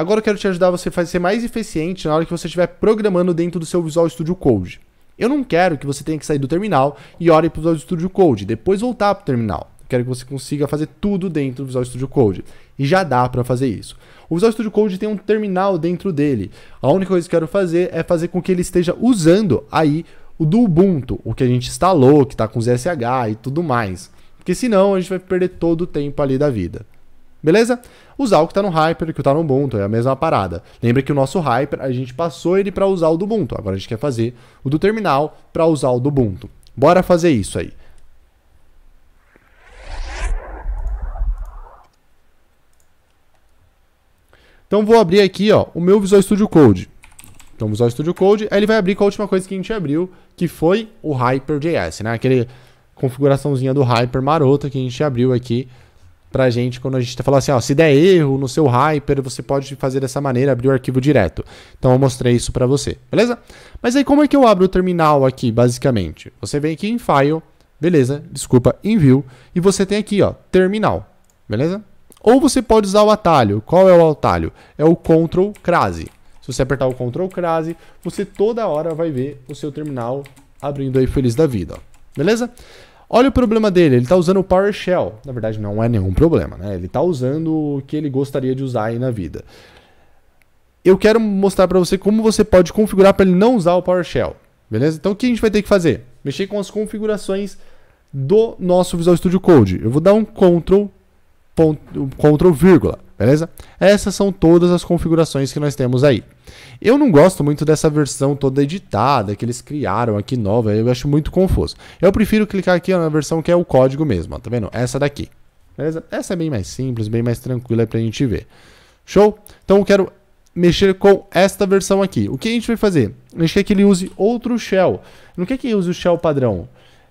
Agora eu quero te ajudar a você a ser mais eficiente na hora que você estiver programando dentro do seu Visual Studio Code. Eu não quero que você tenha que sair do terminal e olhe para o Visual Studio Code, depois voltar para o terminal. Eu quero que você consiga fazer tudo dentro do Visual Studio Code. E já dá para fazer isso. O Visual Studio Code tem um terminal dentro dele. A única coisa que eu quero fazer é fazer com que ele esteja usando aí o do Ubuntu, o que a gente instalou, que está com ZSH e tudo mais. Porque senão a gente vai perder todo o tempo ali da vida. Beleza? Usar o que está no Hyper e o que está no Ubuntu, é a mesma parada. Lembra que o nosso Hyper, a gente passou ele para usar o do Ubuntu. Agora a gente quer fazer o do terminal para usar o do Ubuntu. Bora fazer isso aí. Então vou abrir aqui ó, o meu Visual Studio Code. Então Visual Studio Code, aí ele vai abrir com a última coisa que a gente abriu, que foi o Hyper.js, né? Aquele configuraçãozinha do Hyper marota que a gente abriu aqui pra gente quando a gente tá falando assim, ó, se der erro no seu Hyper, você pode fazer dessa maneira, abrir o arquivo direto. Então eu mostrei isso para você, beleza? Mas aí como é que eu abro o terminal aqui, basicamente? Você vem aqui em File, beleza, desculpa, Envio, e você tem aqui, ó, Terminal, beleza? Ou você pode usar o atalho. Qual é o atalho? É o Ctrl Crase. Se você apertar o Ctrl Crase, você toda hora vai ver o seu terminal abrindo aí feliz da vida, ó. beleza? Olha o problema dele, ele está usando o PowerShell. Na verdade, não é nenhum problema, né? Ele está usando o que ele gostaria de usar aí na vida. Eu quero mostrar para você como você pode configurar para ele não usar o PowerShell, beleza? Então, o que a gente vai ter que fazer? Mexer com as configurações do nosso Visual Studio Code. Eu vou dar um Ctrl, ponto, Ctrl vírgula beleza? Essas são todas as configurações que nós temos aí. Eu não gosto muito dessa versão toda editada que eles criaram aqui nova, eu acho muito confuso. Eu prefiro clicar aqui na versão que é o código mesmo, ó, tá vendo? Essa daqui, beleza? Essa é bem mais simples, bem mais tranquila pra gente ver. Show? Então eu quero mexer com esta versão aqui. O que a gente vai fazer? A gente quer que ele use outro shell. Não quer que ele use o shell padrão.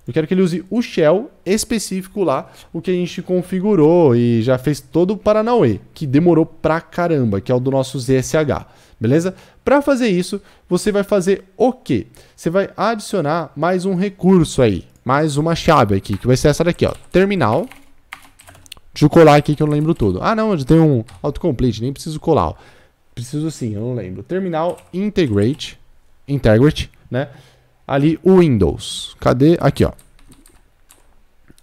Eu quero que ele use o shell específico lá, o que a gente configurou e já fez todo o Paranauê, que demorou pra caramba, que é o do nosso ZSH, beleza? Para fazer isso, você vai fazer o quê? Você vai adicionar mais um recurso aí, mais uma chave aqui, que vai ser essa daqui, ó, terminal. Deixa eu colar aqui que eu não lembro tudo. Ah, não, eu tem um autocomplete, nem preciso colar, ó. Preciso sim, eu não lembro. Terminal integrate, integrate, né? ali o Windows. Cadê? Aqui, ó.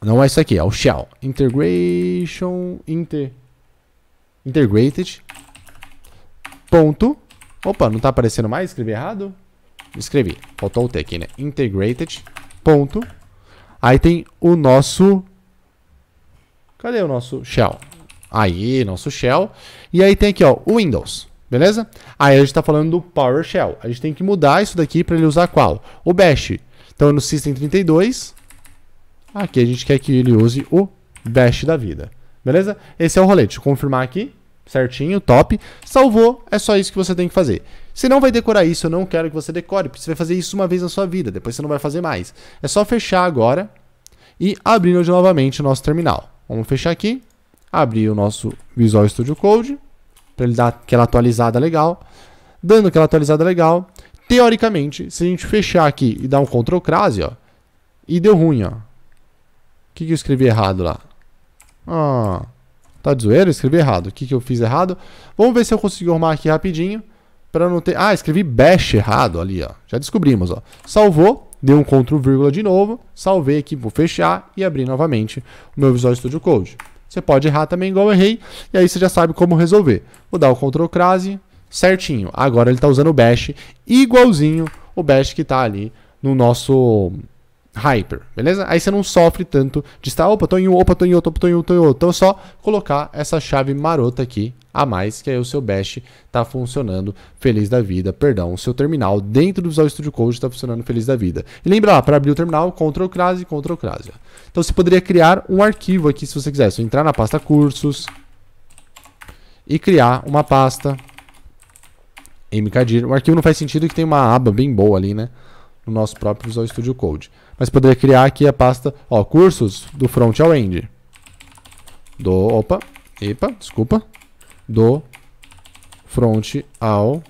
Não é isso aqui, é o Shell. Integration. Inter, integrated. Ponto. Opa, não tá aparecendo mais? Escrevi errado? Escrevi. Faltou o T aqui, né? Integrated. Ponto. Aí tem o nosso. Cadê o nosso Shell? Aí, nosso Shell. E aí tem aqui, ó, o Windows. Beleza? Aí a gente está falando do PowerShell. A gente tem que mudar isso daqui para ele usar qual? O Bash. Então no System32, aqui a gente quer que ele use o Bash da vida. Beleza? Esse é o rolê. Deixa eu confirmar aqui. Certinho, top. Salvou, é só isso que você tem que fazer. Você não vai decorar isso, eu não quero que você decore, porque você vai fazer isso uma vez na sua vida, depois você não vai fazer mais. É só fechar agora e abrir novamente o nosso terminal. Vamos fechar aqui, abrir o nosso Visual Studio Code para ele dar aquela atualizada legal. Dando aquela atualizada legal, teoricamente, se a gente fechar aqui e dar um Ctrl crase, ó, e deu ruim, ó. O que, que eu escrevi errado lá? Ah, tá de zoeira? Eu escrevi errado. O que, que eu fiz errado? Vamos ver se eu consigo arrumar aqui rapidinho. para não ter... Ah, escrevi bash errado ali, ó. Já descobrimos, ó. Salvou, deu um Ctrl vírgula de novo. Salvei aqui, vou fechar e abrir novamente o meu Visual Studio Code. Você pode errar também igual eu errei, e aí você já sabe como resolver. Vou dar o Ctrl crase, certinho. Agora ele está usando o bash igualzinho o bash que está ali no nosso hyper, beleza? Aí você não sofre tanto de estar, opa, tô em um, opa, tô em outro, opa, tô em outro, tô em outro. Então é só colocar essa chave marota aqui a mais, que aí o seu bash tá funcionando feliz da vida, perdão, o seu terminal dentro do Visual Studio Code está funcionando feliz da vida. E lembra lá, para abrir o terminal, Ctrl crase, Ctrl crase. Então você poderia criar um arquivo aqui se você quiser, você é entrar na pasta cursos e criar uma pasta mkdir. O arquivo não faz sentido que tem uma aba bem boa ali, né? no nosso próprio Visual Studio Code. Mas poderia criar aqui a pasta, ó, cursos do front ao end. Do, opa, epa, desculpa. Do front ao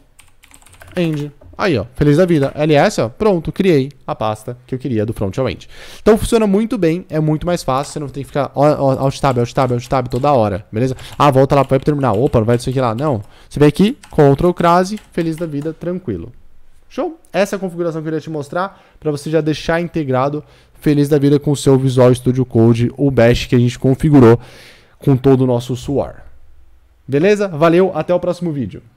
end. Aí, ó, feliz da vida. LS, ó, pronto, criei a pasta que eu queria do front ao end. Então funciona muito bem, é muito mais fácil, você não tem que ficar ó, ó, alt tab, alt tab, alt tab toda hora, beleza? Ah, volta lá para terminar, Opa, não vai disso aqui lá, não. Você vem aqui, Ctrl crase, feliz da vida, tranquilo. Show? Essa é a configuração que eu queria te mostrar para você já deixar integrado, feliz da vida com o seu Visual Studio Code, o Bash que a gente configurou com todo o nosso suor. Beleza? Valeu, até o próximo vídeo.